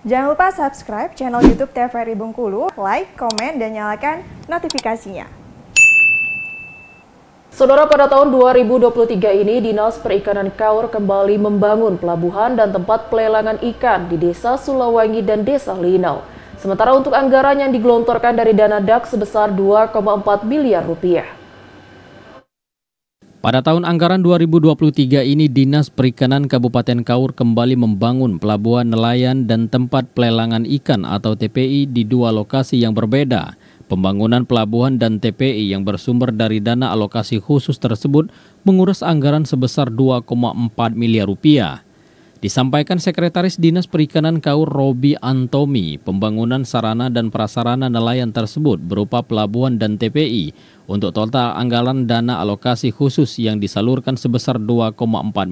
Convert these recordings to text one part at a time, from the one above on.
Jangan lupa subscribe channel YouTube TVRI Bengkulu, like, komen, dan nyalakan notifikasinya. Saudara pada tahun 2023 ini Dinas Perikanan Kaur kembali membangun pelabuhan dan tempat pelelangan ikan di Desa Sulawangi dan Desa Linau. Sementara untuk anggaran yang digelontorkan dari dana DAK sebesar 2,4 miliar rupiah. Pada tahun anggaran 2023 ini, Dinas Perikanan Kabupaten Kaur kembali membangun pelabuhan nelayan dan tempat pelelangan ikan atau TPI di dua lokasi yang berbeda. Pembangunan pelabuhan dan TPI yang bersumber dari dana alokasi khusus tersebut menguras anggaran sebesar 2,4 miliar rupiah. Disampaikan Sekretaris Dinas Perikanan Kaur Robi Antomi, pembangunan sarana dan prasarana nelayan tersebut berupa pelabuhan dan TPI untuk total anggaran dana alokasi khusus yang disalurkan sebesar 2,4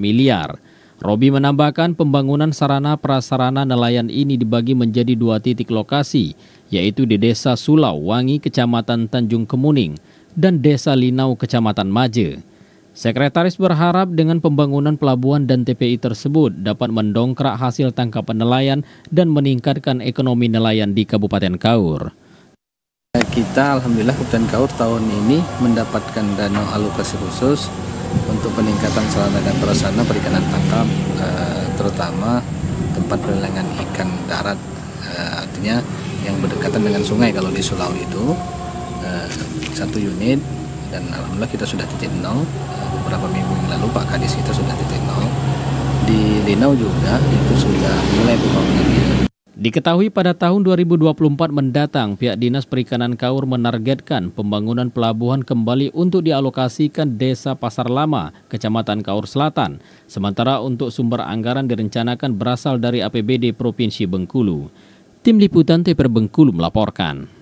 miliar. Robi menambahkan pembangunan sarana prasarana nelayan ini dibagi menjadi dua titik lokasi, yaitu di Desa Sulau Wangi, Kecamatan Tanjung Kemuning, dan Desa Linau, Kecamatan Maje. Sekretaris berharap dengan pembangunan pelabuhan dan TPI tersebut dapat mendongkrak hasil tangkapan nelayan dan meningkatkan ekonomi nelayan di Kabupaten Kaur. Kita Alhamdulillah Kabupaten Kaur tahun ini mendapatkan dana alokasi khusus untuk peningkatan sarana dan prasarana perikanan tangkap, eh, terutama tempat penelangan ikan darat, eh, artinya yang berdekatan dengan sungai kalau di Sulawesi itu eh, satu unit dan alhamdulillah kita sudah titik nol beberapa minggu yang lalu Pak Kadis kita sudah titik nol di Linau juga itu sudah mulai pembangunannya. Diketahui pada tahun 2024 mendatang, pihak Dinas Perikanan Kaur menargetkan pembangunan pelabuhan kembali untuk dialokasikan Desa Pasar Lama, Kecamatan Kaur Selatan. Sementara untuk sumber anggaran direncanakan berasal dari APBD Provinsi Bengkulu. Tim Liputan TPR Bengkulu melaporkan.